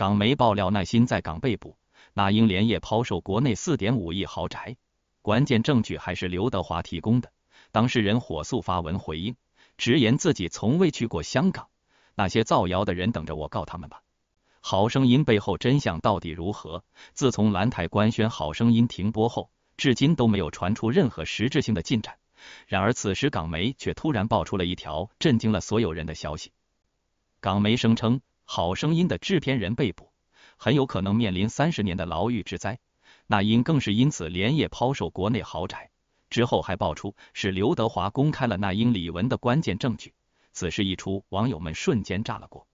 港媒爆料，耐心在港被捕，那英连夜抛售国内4.5亿豪宅，关键证据还是刘德华提供的。当事人火速发文回应，直言自己从未去过香港，那些造谣的人等着我告他们吧。好声音背后真相到底如何？自从蓝台官宣好声音停播后，至今都没有传出任何实质性的进展。然而，此时港媒却突然爆出了一条震惊了所有人的消息，港媒声称。《好声音》的制片人被捕，很有可能面临三十年的牢狱之灾。那英更是因此连夜抛售国内豪宅。之后还爆出是刘德华公开了那英李玟的关键证据。此事一出，网友们瞬间炸了锅。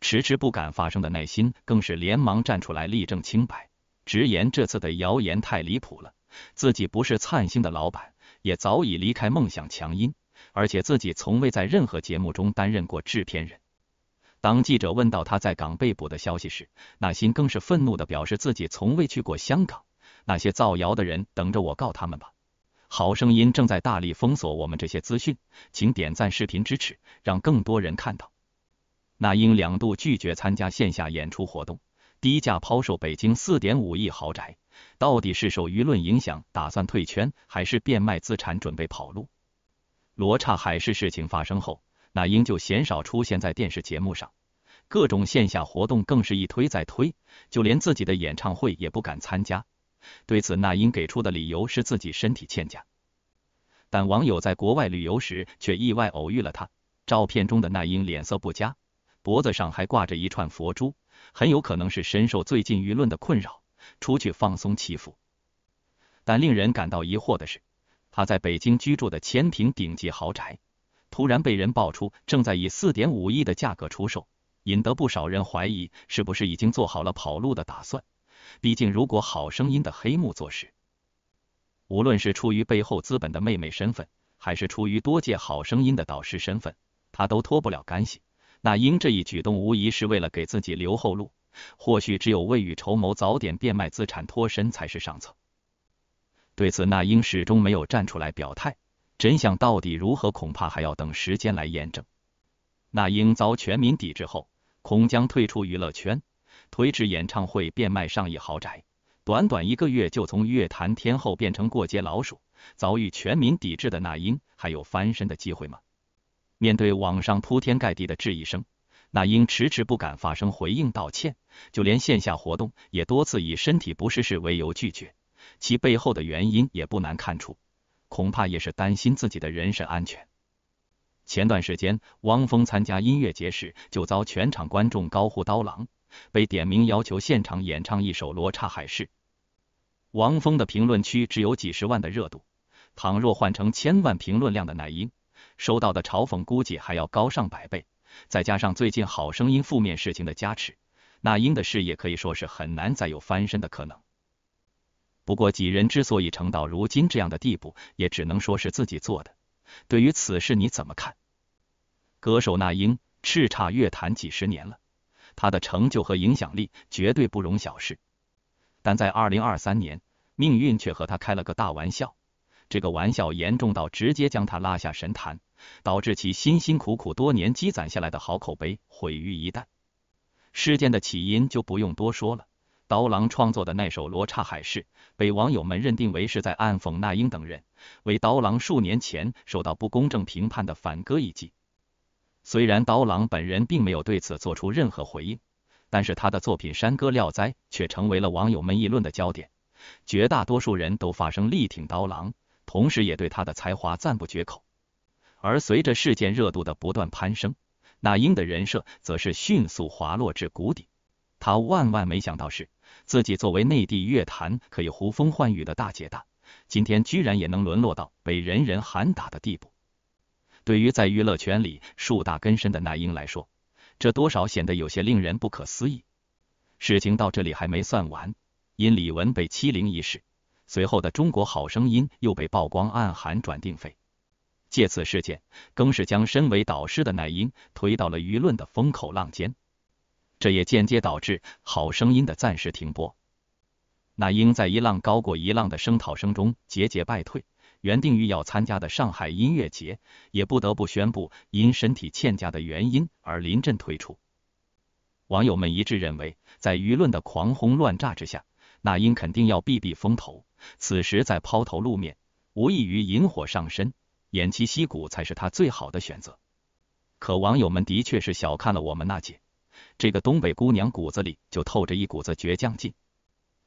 迟迟不敢发声的耐心更是连忙站出来力证清白，直言这次的谣言太离谱了。自己不是灿星的老板，也早已离开梦想强音，而且自己从未在任何节目中担任过制片人。当记者问到他在港被捕的消息时，那心更是愤怒的表示自己从未去过香港，那些造谣的人等着我告他们吧。好声音正在大力封锁我们这些资讯，请点赞视频支持，让更多人看到。那英两度拒绝参加线下演出活动，低价抛售北京四点五亿豪宅，到底是受舆论影响打算退圈，还是变卖资产准备跑路？罗刹海市事情发生后。那英就鲜少出现在电视节目上，各种线下活动更是一推再推，就连自己的演唱会也不敢参加。对此，那英给出的理由是自己身体欠佳，但网友在国外旅游时却意外偶遇了她。照片中的那英脸色不佳，脖子上还挂着一串佛珠，很有可能是深受最近舆论的困扰，出去放松祈福。但令人感到疑惑的是，他在北京居住的千平顶级豪宅。突然被人爆出正在以四点五亿的价格出售，引得不少人怀疑是不是已经做好了跑路的打算。毕竟，如果好声音的黑幕坐实，无论是出于背后资本的妹妹身份，还是出于多届好声音的导师身份，他都脱不了干系。那英这一举动无疑是为了给自己留后路，或许只有未雨绸缪，早点变卖资产脱身才是上策。对此，那英始终没有站出来表态。真相到底如何？恐怕还要等时间来验证。那英遭全民抵制后，恐将退出娱乐圈，推迟演唱会，变卖上亿豪宅。短短一个月，就从乐坛天后变成过街老鼠。遭遇全民抵制的那英，还有翻身的机会吗？面对网上铺天盖地的质疑声，那英迟迟不敢发声回应道歉，就连线下活动也多次以身体不适为由拒绝。其背后的原因也不难看出。恐怕也是担心自己的人身安全。前段时间，汪峰参加音乐节时就遭全场观众高呼“刀郎”，被点名要求现场演唱一首《罗刹海市》。汪峰的评论区只有几十万的热度，倘若换成千万评论量的奶英，收到的嘲讽估计还要高上百倍。再加上最近《好声音》负面事情的加持，那英的事业可以说是很难再有翻身的可能。不过，几人之所以成到如今这样的地步，也只能说是自己做的。对于此事，你怎么看？歌手那英叱咤乐坛几十年了，他的成就和影响力绝对不容小视。但在二零二三年，命运却和他开了个大玩笑，这个玩笑严重到直接将他拉下神坛，导致其辛辛苦苦多年积攒下来的好口碑毁于一旦。事件的起因就不用多说了。刀郎创作的那首《罗刹海市》被网友们认定为是在暗讽那英等人，为刀郎数年前受到不公正评判的反戈一击。虽然刀郎本人并没有对此做出任何回应，但是他的作品《山歌廖哉》却成为了网友们议论的焦点，绝大多数人都发声力挺刀郎，同时也对他的才华赞不绝口。而随着事件热度的不断攀升，那英的人设则是迅速滑落至谷底。他万万没想到是。自己作为内地乐坛可以呼风唤雨的大姐大，今天居然也能沦落到被人人喊打的地步。对于在娱乐圈里树大根深的那英来说，这多少显得有些令人不可思议。事情到这里还没算完，因李玟被欺凌一事，随后的《中国好声音》又被曝光暗含转定费，借此事件更是将身为导师的那英推到了舆论的风口浪尖。这也间接导致《好声音》的暂时停播。那英在一浪高过一浪的声讨声中节节败退，原定于要参加的上海音乐节也不得不宣布因身体欠佳的原因而临阵退出。网友们一致认为，在舆论的狂轰乱炸之下，那英肯定要避避风头，此时再抛头露面，无异于引火上身，偃旗息鼓才是他最好的选择。可网友们的确是小看了我们娜姐。这个东北姑娘骨子里就透着一股子倔强劲，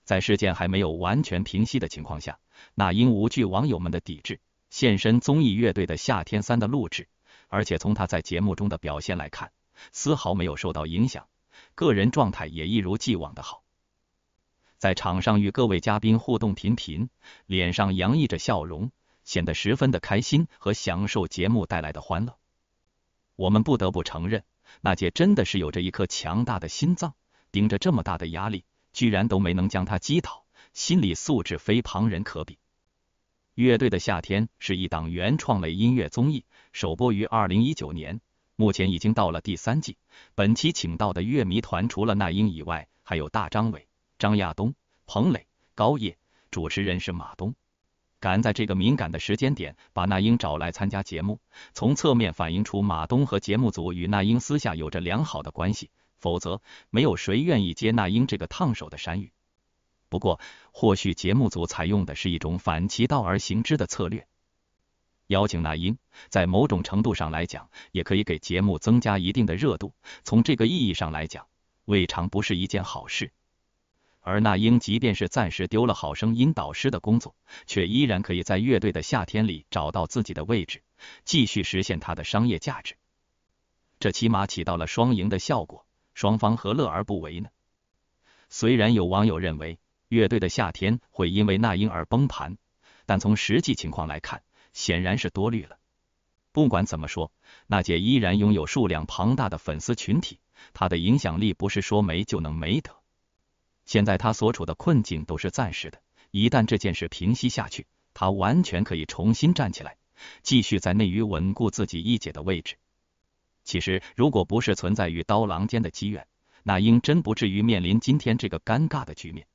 在事件还没有完全平息的情况下，那英无惧网友们的抵制，现身综艺乐队的夏天三的录制，而且从她在节目中的表现来看，丝毫没有受到影响，个人状态也一如既往的好，在场上与各位嘉宾互动频频，脸上洋溢着笑容，显得十分的开心和享受节目带来的欢乐。我们不得不承认。娜姐真的是有着一颗强大的心脏，顶着这么大的压力，居然都没能将他击倒，心理素质非旁人可比。乐队的夏天是一档原创类音乐综艺，首播于二零一九年，目前已经到了第三季。本期请到的乐迷团除了那英以外，还有大张伟、张亚东、彭磊、高叶，主持人是马东。敢在这个敏感的时间点把那英找来参加节目，从侧面反映出马东和节目组与那英私下有着良好的关系，否则没有谁愿意接那英这个烫手的山芋。不过，或许节目组采用的是一种反其道而行之的策略，邀请那英，在某种程度上来讲，也可以给节目增加一定的热度，从这个意义上来讲，未尝不是一件好事。而那英即便是暂时丢了好声音导师的工作，却依然可以在乐队的夏天里找到自己的位置，继续实现她的商业价值。这起码起到了双赢的效果，双方何乐而不为呢？虽然有网友认为乐队的夏天会因为那英而崩盘，但从实际情况来看，显然是多虑了。不管怎么说，娜姐依然拥有数量庞大的粉丝群体，她的影响力不是说没就能没的。现在他所处的困境都是暂时的，一旦这件事平息下去，他完全可以重新站起来，继续在内娱稳固自己一姐的位置。其实，如果不是存在于刀郎间的机缘，那英真不至于面临今天这个尴尬的局面。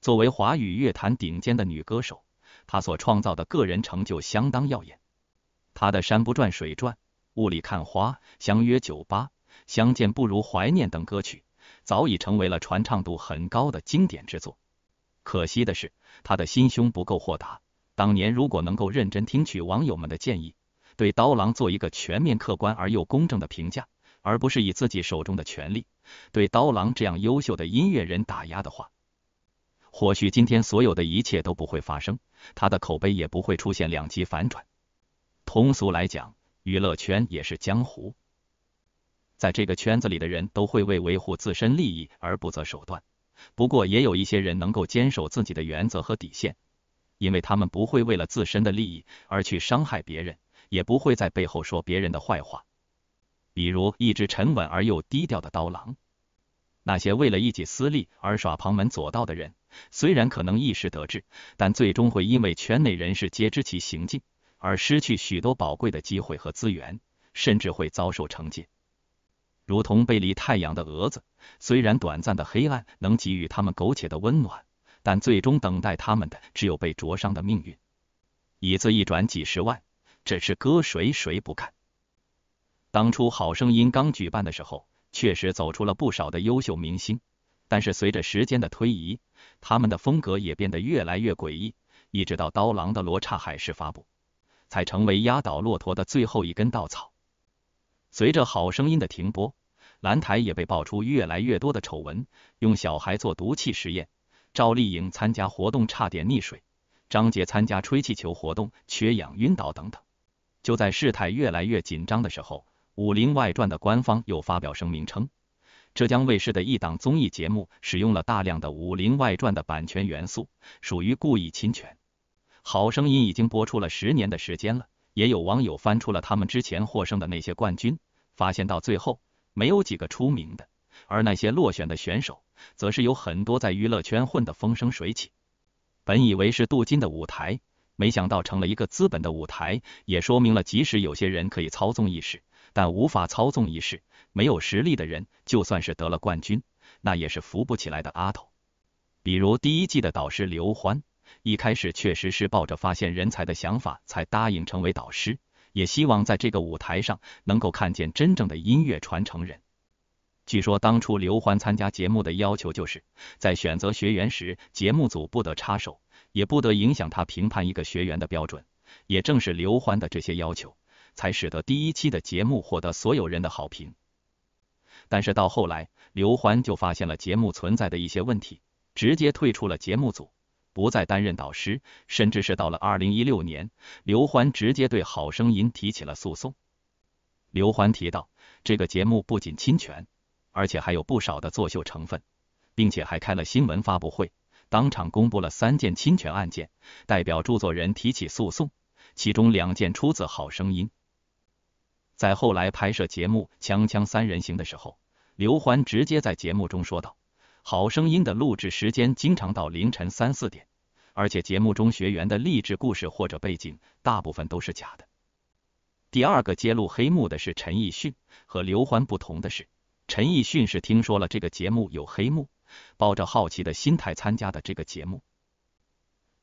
作为华语乐坛顶尖的女歌手，她所创造的个人成就相当耀眼。她的《山不转水转》《雾里看花》《相约酒吧》《相见不如怀念》等歌曲。早已成为了传唱度很高的经典之作。可惜的是，他的心胸不够豁达。当年如果能够认真听取网友们的建议，对刀郎做一个全面、客观而又公正的评价，而不是以自己手中的权力对刀郎这样优秀的音乐人打压的话，或许今天所有的一切都不会发生，他的口碑也不会出现两极反转。通俗来讲，娱乐圈也是江湖。在这个圈子里的人，都会为维护自身利益而不择手段。不过，也有一些人能够坚守自己的原则和底线，因为他们不会为了自身的利益而去伤害别人，也不会在背后说别人的坏话。比如，一只沉稳而又低调的刀郎。那些为了一己私利而耍旁门左道的人，虽然可能一时得志，但最终会因为圈内人士皆知其行径而失去许多宝贵的机会和资源，甚至会遭受惩戒。如同背离太阳的蛾子，虽然短暂的黑暗能给予他们苟且的温暖，但最终等待他们的只有被灼伤的命运。椅子一转几十万，这是搁谁谁不干？当初好声音刚举办的时候，确实走出了不少的优秀明星，但是随着时间的推移，他们的风格也变得越来越诡异。一直到刀郎的《罗刹海市》发布，才成为压倒骆驼的最后一根稻草。随着好声音的停播。蓝台也被爆出越来越多的丑闻，用小孩做毒气实验，赵丽颖参加活动差点溺水，张杰参加吹气球活动缺氧晕倒等等。就在事态越来越紧张的时候，《武林外传》的官方又发表声明称，浙江卫视的一档综艺节目使用了大量的《武林外传》的版权元素，属于故意侵权。《好声音》已经播出了十年的时间了，也有网友翻出了他们之前获胜的那些冠军，发现到最后。没有几个出名的，而那些落选的选手，则是有很多在娱乐圈混得风生水起。本以为是镀金的舞台，没想到成了一个资本的舞台，也说明了即使有些人可以操纵一时，但无法操纵一世。没有实力的人，就算是得了冠军，那也是扶不起来的阿斗。比如第一季的导师刘欢，一开始确实是抱着发现人才的想法才答应成为导师。也希望在这个舞台上能够看见真正的音乐传承人。据说当初刘欢参加节目的要求就是在选择学员时，节目组不得插手，也不得影响他评判一个学员的标准。也正是刘欢的这些要求，才使得第一期的节目获得所有人的好评。但是到后来，刘欢就发现了节目存在的一些问题，直接退出了节目组。不再担任导师，甚至是到了二零一六年，刘欢直接对《好声音》提起了诉讼。刘欢提到，这个节目不仅侵权，而且还有不少的作秀成分，并且还开了新闻发布会，当场公布了三件侵权案件，代表著作人提起诉讼，其中两件出自《好声音》。在后来拍摄节目《锵锵三人行》的时候，刘欢直接在节目中说道：“好声音的录制时间经常到凌晨三四点。”而且节目中学员的励志故事或者背景，大部分都是假的。第二个揭露黑幕的是陈奕迅。和刘欢不同的是，陈奕迅是听说了这个节目有黑幕，抱着好奇的心态参加的这个节目。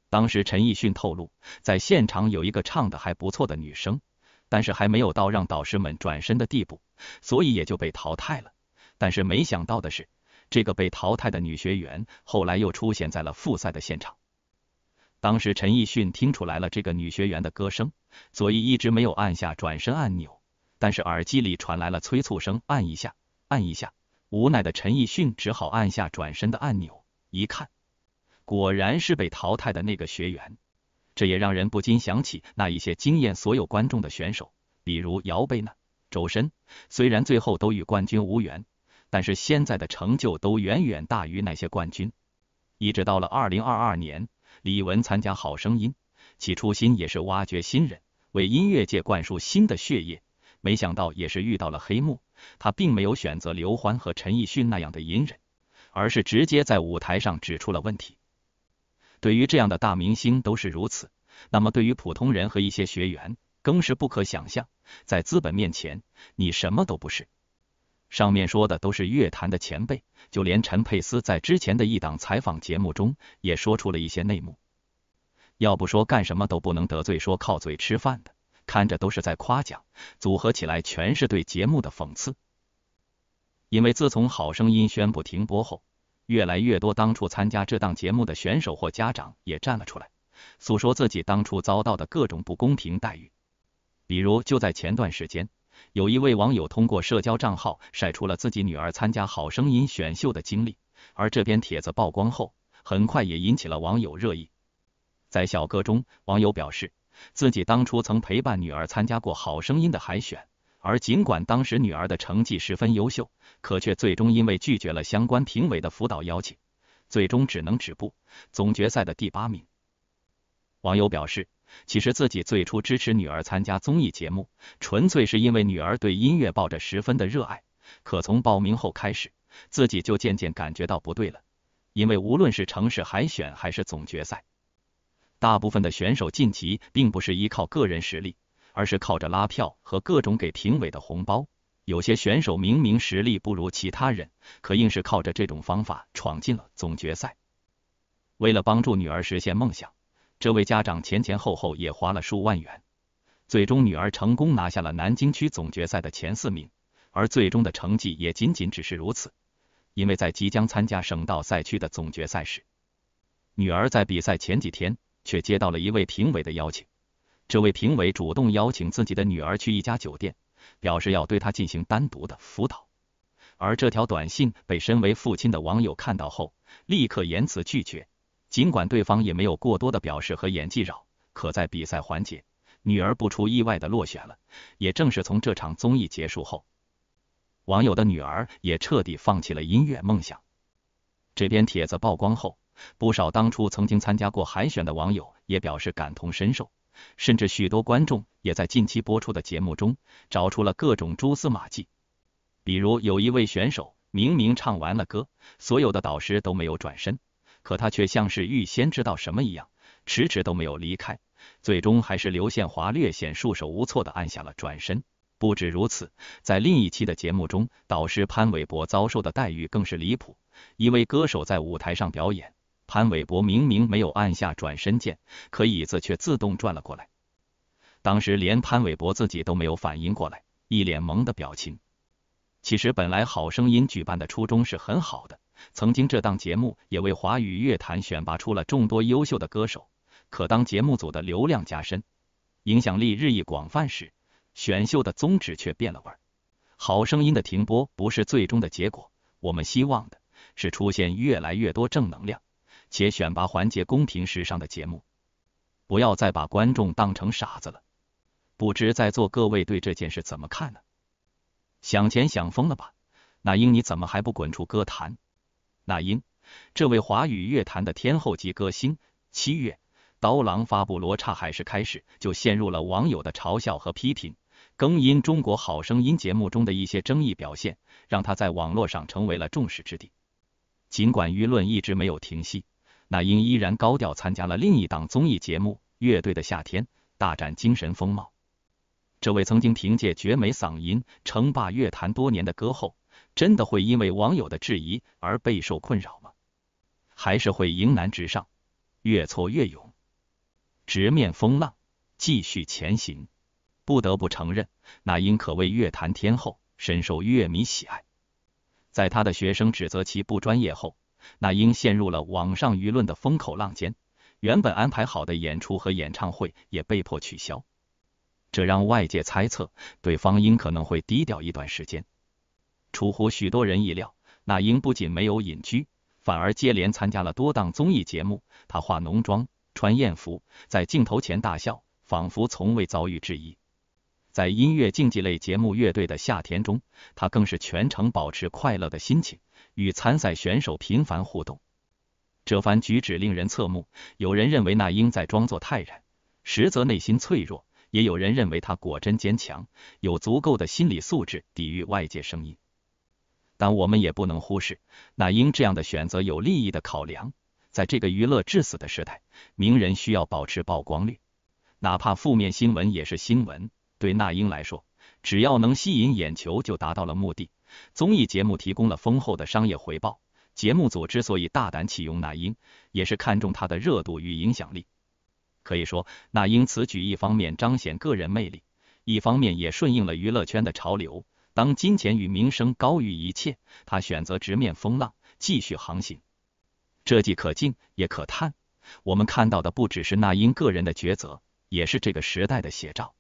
当时陈奕迅透露，在现场有一个唱的还不错的女生，但是还没有到让导师们转身的地步，所以也就被淘汰了。但是没想到的是，这个被淘汰的女学员后来又出现在了复赛的现场。当时陈奕迅听出来了这个女学员的歌声，所以一直没有按下转身按钮。但是耳机里传来了催促声：“按一下，按一下。”无奈的陈奕迅只好按下转身的按钮。一看，果然是被淘汰的那个学员。这也让人不禁想起那一些惊艳所有观众的选手，比如姚贝娜、周深。虽然最后都与冠军无缘，但是现在的成就都远远大于那些冠军。一直到了二零二二年。李玟参加《好声音》，起初心也是挖掘新人，为音乐界灌输新的血液。没想到也是遇到了黑幕。他并没有选择刘欢和陈奕迅那样的隐忍，而是直接在舞台上指出了问题。对于这样的大明星都是如此，那么对于普通人和一些学员，更是不可想象。在资本面前，你什么都不是。上面说的都是乐坛的前辈，就连陈佩斯在之前的一档采访节目中也说出了一些内幕。要不说干什么都不能得罪说靠嘴吃饭的，看着都是在夸奖，组合起来全是对节目的讽刺。因为自从《好声音》宣布停播后，越来越多当初参加这档节目的选手或家长也站了出来，诉说自己当初遭到的各种不公平待遇。比如就在前段时间。有一位网友通过社交账号晒出了自己女儿参加《好声音》选秀的经历，而这篇帖子曝光后，很快也引起了网友热议。在小哥中，网友表示自己当初曾陪伴女儿参加过《好声音》的海选，而尽管当时女儿的成绩十分优秀，可却最终因为拒绝了相关评委的辅导邀请，最终只能止步总决赛的第八名。网友表示。其实自己最初支持女儿参加综艺节目，纯粹是因为女儿对音乐抱着十分的热爱。可从报名后开始，自己就渐渐感觉到不对了，因为无论是城市海选还是总决赛，大部分的选手晋级并不是依靠个人实力，而是靠着拉票和各种给评委的红包。有些选手明明实力不如其他人，可硬是靠着这种方法闯进了总决赛。为了帮助女儿实现梦想。这位家长前前后后也花了数万元，最终女儿成功拿下了南京区总决赛的前四名，而最终的成绩也仅仅只是如此。因为在即将参加省道赛区的总决赛时，女儿在比赛前几天却接到了一位评委的邀请，这位评委主动邀请自己的女儿去一家酒店，表示要对她进行单独的辅导。而这条短信被身为父亲的网友看到后，立刻严辞拒绝。尽管对方也没有过多的表示和演技扰，可在比赛环节，女儿不出意外的落选了。也正是从这场综艺结束后，网友的女儿也彻底放弃了音乐梦想。这篇帖子曝光后，不少当初曾经参加过海选的网友也表示感同身受，甚至许多观众也在近期播出的节目中找出了各种蛛丝马迹，比如有一位选手明明唱完了歌，所有的导师都没有转身。可他却像是预先知道什么一样，迟迟都没有离开。最终还是刘宪华略显束手无措的按下了转身。不止如此，在另一期的节目中，导师潘玮柏遭受的待遇更是离谱。一位歌手在舞台上表演，潘玮柏明明没有按下转身键，可椅子却自动转了过来。当时连潘玮柏自己都没有反应过来，一脸懵的表情。其实本来《好声音》举办的初衷是很好的。曾经，这档节目也为华语乐坛选拔出了众多优秀的歌手。可当节目组的流量加深、影响力日益广泛时，选秀的宗旨却变了味。《儿。好声音》的停播不是最终的结果，我们希望的是出现越来越多正能量且选拔环节公平、时尚的节目，不要再把观众当成傻子了。不知在座各位对这件事怎么看呢？想钱想疯了吧？那英，你怎么还不滚出歌坛？那英，这位华语乐坛的天后级歌星，七月刀郎发布《罗刹海市》开始就陷入了网友的嘲笑和批评，更因《中国好声音》节目中的一些争议表现，让他在网络上成为了众矢之的。尽管舆论一直没有停息，那英依然高调参加了另一档综艺节目《乐队的夏天》，大展精神风貌。这位曾经凭借绝美嗓音称霸乐坛多年的歌后。真的会因为网友的质疑而备受困扰吗？还是会迎难直上，越挫越勇，直面风浪，继续前行？不得不承认，那英可谓乐坛天后，深受乐迷喜爱。在他的学生指责其不专业后，那英陷入了网上舆论的风口浪尖，原本安排好的演出和演唱会也被迫取消，这让外界猜测对方英可能会低调一段时间。出乎许多人意料，那英不仅没有隐居，反而接连参加了多档综艺节目。她化浓妆、穿艳服，在镜头前大笑，仿佛从未遭遇质疑。在音乐竞技类节目《乐队的夏天》中，她更是全程保持快乐的心情，与参赛选手频繁互动。这番举止令人侧目。有人认为那英在装作泰然，实则内心脆弱；也有人认为她果真坚强，有足够的心理素质抵御外界声音。但我们也不能忽视，那英这样的选择有利益的考量。在这个娱乐至死的时代，名人需要保持曝光率，哪怕负面新闻也是新闻。对那英来说，只要能吸引眼球，就达到了目的。综艺节目提供了丰厚的商业回报，节目组之所以大胆启用那英，也是看中她的热度与影响力。可以说，那英此举一方面彰显个人魅力，一方面也顺应了娱乐圈的潮流。当金钱与名声高于一切，他选择直面风浪，继续航行。这既可敬也可叹。我们看到的不只是那英个人的抉择，也是这个时代的写照。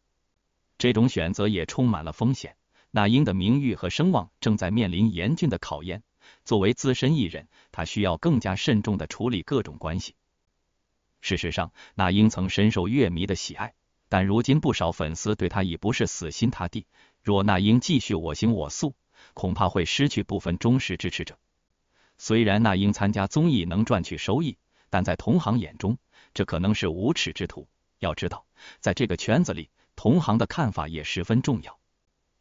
这种选择也充满了风险。那英的名誉和声望正在面临严峻的考验。作为资深艺人，他需要更加慎重地处理各种关系。事实上，那英曾深受乐迷的喜爱，但如今不少粉丝对他已不是死心塌地。若那英继续我行我素，恐怕会失去部分忠实支持者。虽然那英参加综艺能赚取收益，但在同行眼中，这可能是无耻之徒。要知道，在这个圈子里，同行的看法也十分重要。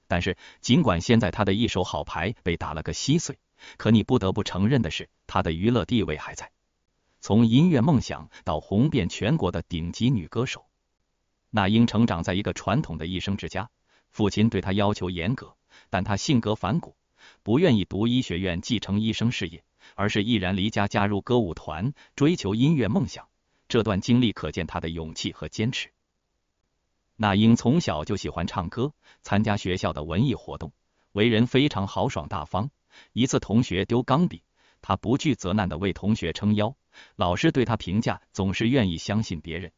但是，尽管现在他的一手好牌被打了个稀碎，可你不得不承认的是，他的娱乐地位还在。从音乐梦想到红遍全国的顶级女歌手，那英成长在一个传统的一生之家。父亲对他要求严格，但他性格反骨，不愿意读医学院继承医生事业，而是毅然离家加入歌舞团，追求音乐梦想。这段经历可见他的勇气和坚持。那英从小就喜欢唱歌，参加学校的文艺活动，为人非常豪爽大方。一次同学丢钢笔，他不惧责难的为同学撑腰。老师对他评价总是愿意相信别人。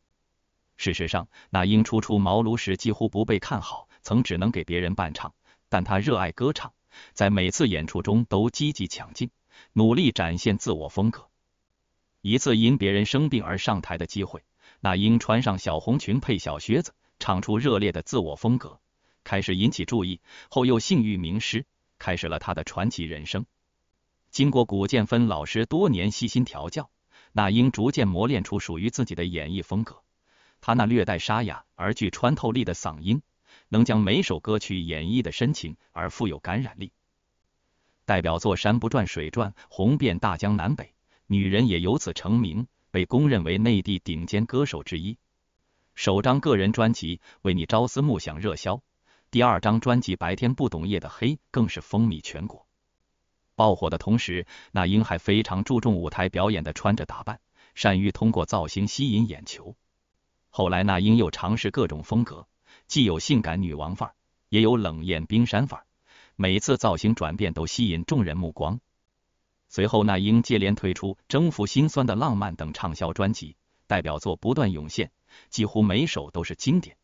事实上，那英初出茅庐时几乎不被看好。曾只能给别人伴唱，但他热爱歌唱，在每次演出中都积极抢镜，努力展现自我风格。一次因别人生病而上台的机会，那英穿上小红裙配小靴子，唱出热烈的自我风格，开始引起注意。后又幸运名师，开始了他的传奇人生。经过古建芬老师多年悉心调教，那英逐渐磨练出属于自己的演绎风格。他那略带沙哑而具穿透力的嗓音。能将每首歌曲演绎的深情而富有感染力，代表作《山不转水转》红遍大江南北，女人也由此成名，被公认为内地顶尖歌手之一。首张个人专辑《为你朝思暮想》热销，第二张专辑《白天不懂夜的黑》更是风靡全国。爆火的同时，那英还非常注重舞台表演的穿着打扮，善于通过造型吸引眼球。后来，那英又尝试各种风格。既有性感女王范儿，也有冷艳冰山范儿，每次造型转变都吸引众人目光。随后，那英接连推出《征服》《心酸的浪漫》等畅销专辑，代表作不断涌现，几乎每首都是经典。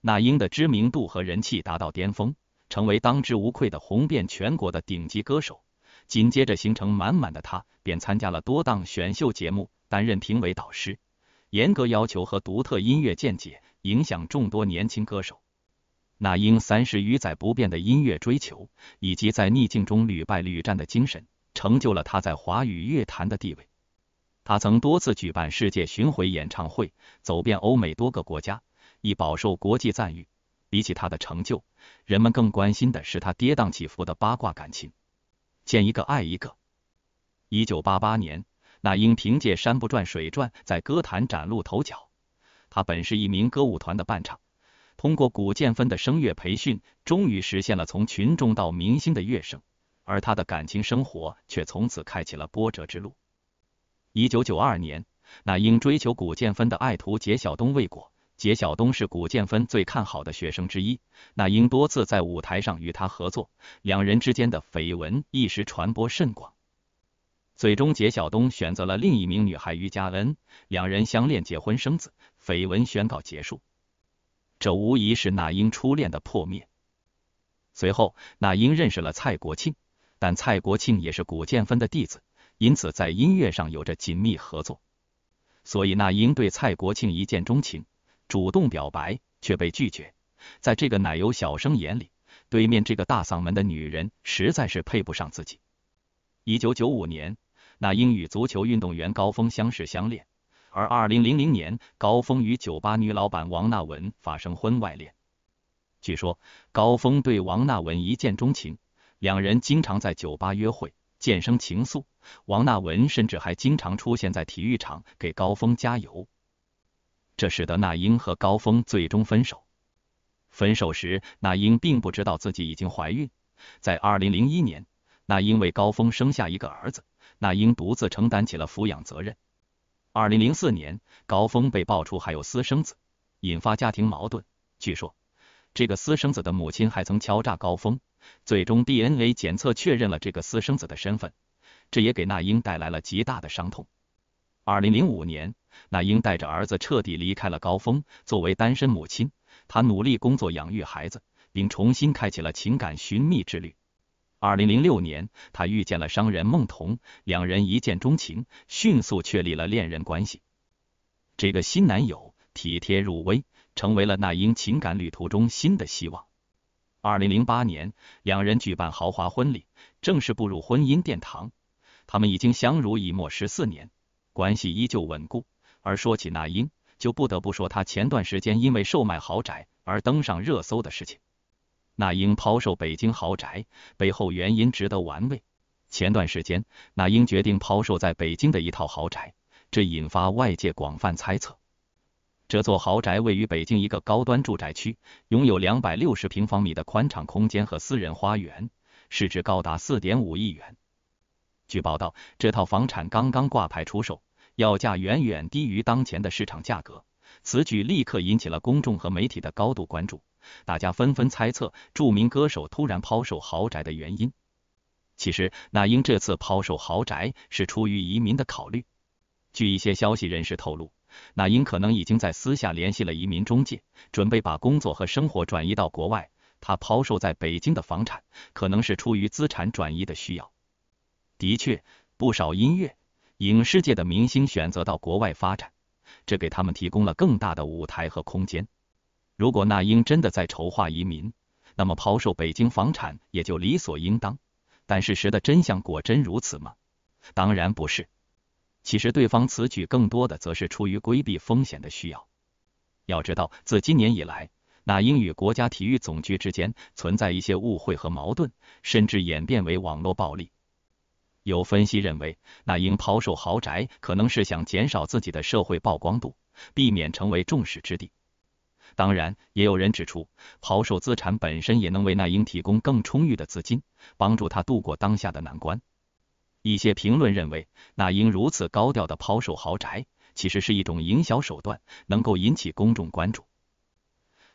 那英的知名度和人气达到巅峰，成为当之无愧的红遍全国的顶级歌手。紧接着，形成满满的她便参加了多档选秀节目，担任评委导师，严格要求和独特音乐见解。影响众多年轻歌手。那英三十余载不变的音乐追求，以及在逆境中屡败屡战的精神，成就了他在华语乐坛的地位。他曾多次举办世界巡回演唱会，走遍欧美多个国家，亦饱受国际赞誉。比起他的成就，人们更关心的是他跌宕起伏的八卦感情，见一个爱一个。一九八八年，那英凭借《山不转水转》在歌坛崭露头角。他本是一名歌舞团的伴唱，通过谷建芬的声乐培训，终于实现了从群众到明星的跃升。而他的感情生活却从此开启了波折之路。一九九二年，那英追求谷建芬的爱徒解晓东未果。解晓东是谷建芬最看好的学生之一，那英多次在舞台上与他合作，两人之间的绯闻一时传播甚广。最终，解晓东选择了另一名女孩于嘉恩，两人相恋、结婚、生子。绯闻宣告结束，这无疑是那英初恋的破灭。随后，那英认识了蔡国庆，但蔡国庆也是古建芬的弟子，因此在音乐上有着紧密合作。所以，那英对蔡国庆一见钟情，主动表白却被拒绝。在这个奶油小生眼里，对面这个大嗓门的女人实在是配不上自己。一九九五年，那英与足球运动员高峰相识相恋。而二零零零年，高峰与酒吧女老板王娜文发生婚外恋。据说，高峰对王娜文一见钟情，两人经常在酒吧约会，渐生情愫。王娜文甚至还经常出现在体育场给高峰加油。这使得那英和高峰最终分手。分手时，那英并不知道自己已经怀孕。在二零零一年，那英为高峰生下一个儿子，那英独自承担起了抚养责任。二零零四年，高峰被爆出还有私生子，引发家庭矛盾。据说，这个私生子的母亲还曾敲诈高峰。最终，DNA 检测确认了这个私生子的身份，这也给那英带来了极大的伤痛。二零零五年，那英带着儿子彻底离开了高峰。作为单身母亲，她努力工作养育孩子，并重新开启了情感寻觅之旅。二零零六年，他遇见了商人孟童，两人一见钟情，迅速确立了恋人关系。这个新男友体贴入微，成为了那英情感旅途中新的希望。二零零八年，两人举办豪华婚礼，正式步入婚姻殿堂。他们已经相濡以沫十四年，关系依旧稳固。而说起那英，就不得不说她前段时间因为售卖豪宅而登上热搜的事情。那英抛售北京豪宅，背后原因值得玩味。前段时间，那英决定抛售在北京的一套豪宅，这引发外界广泛猜测。这座豪宅位于北京一个高端住宅区，拥有两百六十平方米的宽敞空间和私人花园，市值高达四点五亿元。据报道，这套房产刚刚挂牌出售，要价远远低于当前的市场价格，此举立刻引起了公众和媒体的高度关注。大家纷纷猜测著名歌手突然抛售豪宅的原因。其实，那英这次抛售豪宅是出于移民的考虑。据一些消息人士透露，那英可能已经在私下联系了移民中介，准备把工作和生活转移到国外。她抛售在北京的房产，可能是出于资产转移的需要。的确，不少音乐、影视界的明星选择到国外发展，这给他们提供了更大的舞台和空间。如果那英真的在筹划移民，那么抛售北京房产也就理所应当。但事实的真相果真如此吗？当然不是。其实，对方此举更多的则是出于规避风险的需要。要知道，自今年以来，那英与国家体育总局之间存在一些误会和矛盾，甚至演变为网络暴力。有分析认为，那英抛售豪宅可能是想减少自己的社会曝光度，避免成为众矢之的。当然，也有人指出，抛售资产本身也能为那英提供更充裕的资金，帮助他度过当下的难关。一些评论认为，那英如此高调的抛售豪宅，其实是一种营销手段，能够引起公众关注。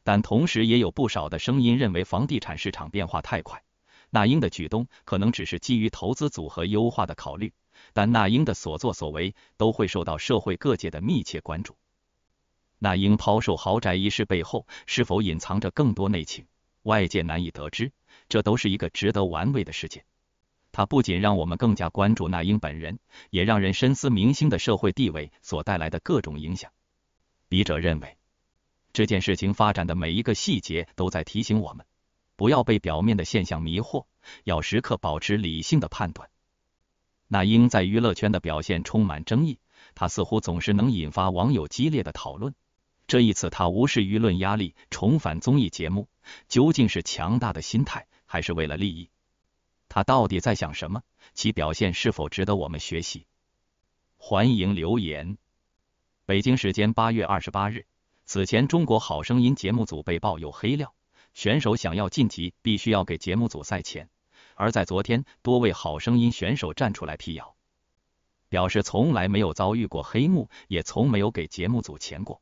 但同时，也有不少的声音认为，房地产市场变化太快，那英的举动可能只是基于投资组合优化的考虑。但那英的所作所为，都会受到社会各界的密切关注。那英抛售豪宅一事背后是否隐藏着更多内情，外界难以得知。这都是一个值得玩味的事件。它不仅让我们更加关注那英本人，也让人深思明星的社会地位所带来的各种影响。笔者认为，这件事情发展的每一个细节都在提醒我们，不要被表面的现象迷惑，要时刻保持理性的判断。那英在娱乐圈的表现充满争议，她似乎总是能引发网友激烈的讨论。这一次，他无视舆论压力重返综艺节目，究竟是强大的心态，还是为了利益？他到底在想什么？其表现是否值得我们学习？欢迎留言。北京时间八月二十八日，此前《中国好声音》节目组被曝有黑料，选手想要晋级必须要给节目组塞钱。而在昨天，多位好声音选手站出来辟谣，表示从来没有遭遇过黑幕，也从没有给节目组钱过。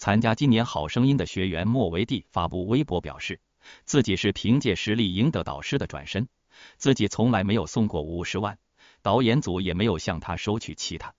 参加今年《好声音》的学员莫维蒂发布微博表示，自己是凭借实力赢得导师的转身，自己从来没有送过五十万，导演组也没有向他收取其他。